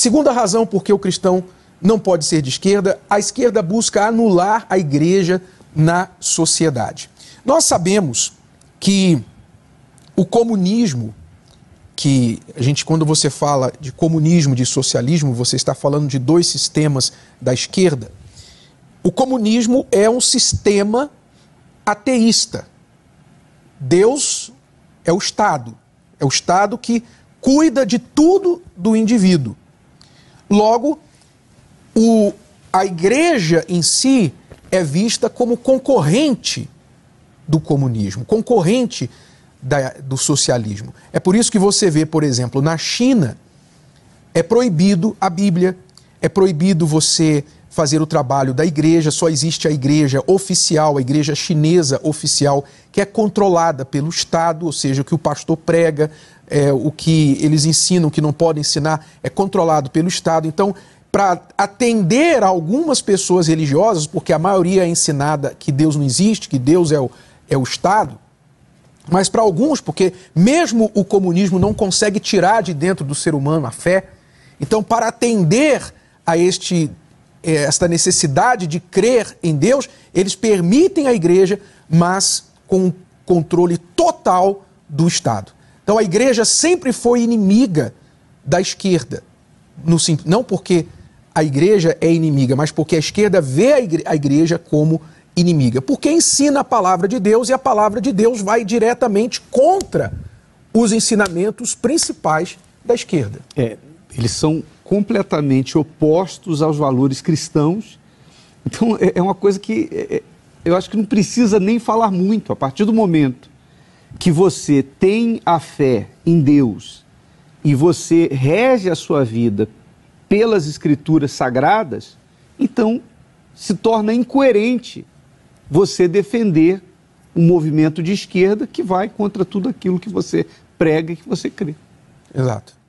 Segunda razão por que o cristão não pode ser de esquerda, a esquerda busca anular a igreja na sociedade. Nós sabemos que o comunismo, que a gente, quando você fala de comunismo, de socialismo, você está falando de dois sistemas da esquerda. O comunismo é um sistema ateísta. Deus é o Estado. É o Estado que cuida de tudo do indivíduo. Logo, o, a igreja em si é vista como concorrente do comunismo, concorrente da, do socialismo. É por isso que você vê, por exemplo, na China, é proibido a Bíblia, é proibido você fazer o trabalho da igreja, só existe a igreja oficial, a igreja chinesa oficial, que é controlada pelo Estado, ou seja, que o pastor prega, é, o que eles ensinam, o que não podem ensinar, é controlado pelo Estado. Então, para atender algumas pessoas religiosas, porque a maioria é ensinada que Deus não existe, que Deus é o, é o Estado, mas para alguns, porque mesmo o comunismo não consegue tirar de dentro do ser humano a fé, então, para atender a este é, esta necessidade de crer em Deus, eles permitem a igreja, mas com controle total do Estado. Então a igreja sempre foi inimiga da esquerda. No, não porque a igreja é inimiga, mas porque a esquerda vê a igreja, como inimiga. Porque ensina a palavra de Deus e a palavra de Deus vai diretamente contra os ensinamentos principais da esquerda. É, eles são completamente opostos aos valores cristãos. Então é, é uma coisa que é, é, eu acho que não precisa nem falar muito. A partir do momento que você tem a fé em Deus e você rege a sua vida pelas escrituras sagradas, então se torna incoerente você defender um movimento de esquerda que vai contra tudo aquilo que você prega e que você crê. Exato.